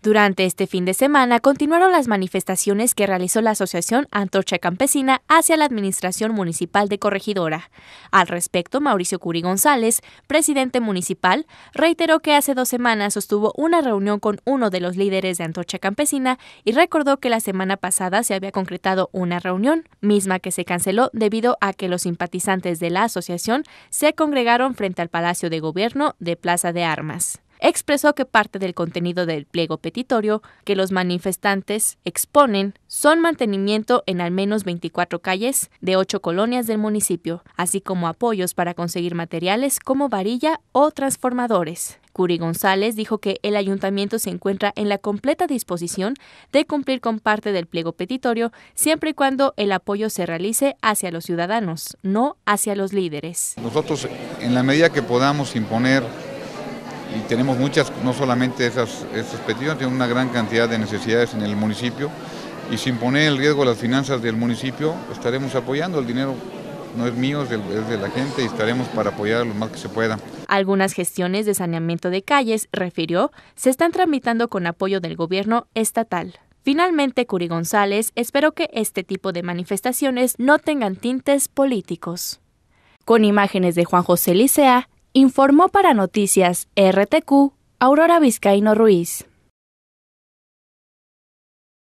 Durante este fin de semana continuaron las manifestaciones que realizó la Asociación Antorcha Campesina hacia la Administración Municipal de Corregidora. Al respecto, Mauricio Curi González, presidente municipal, reiteró que hace dos semanas sostuvo una reunión con uno de los líderes de Antorcha Campesina y recordó que la semana pasada se había concretado una reunión, misma que se canceló debido a que los simpatizantes de la asociación se congregaron frente al Palacio de Gobierno de Plaza de Armas expresó que parte del contenido del pliego petitorio que los manifestantes exponen son mantenimiento en al menos 24 calles de 8 colonias del municipio, así como apoyos para conseguir materiales como varilla o transformadores. Curi González dijo que el ayuntamiento se encuentra en la completa disposición de cumplir con parte del pliego petitorio siempre y cuando el apoyo se realice hacia los ciudadanos, no hacia los líderes. Nosotros, en la medida que podamos imponer y tenemos muchas, no solamente esas, peticiones, tenemos una gran cantidad de necesidades en el municipio y sin poner en riesgo las finanzas del municipio estaremos apoyando el dinero. No es mío, es de, la gente y estaremos para apoyar lo más que se pueda. Algunas gestiones de saneamiento de calles, refirió, se están tramitando con apoyo del gobierno estatal. Finalmente, Curi González esperó que este tipo de manifestaciones no tengan tintes políticos. Con imágenes de Juan José Licea, Informó para Noticias RTQ Aurora Vizcaíno Ruiz.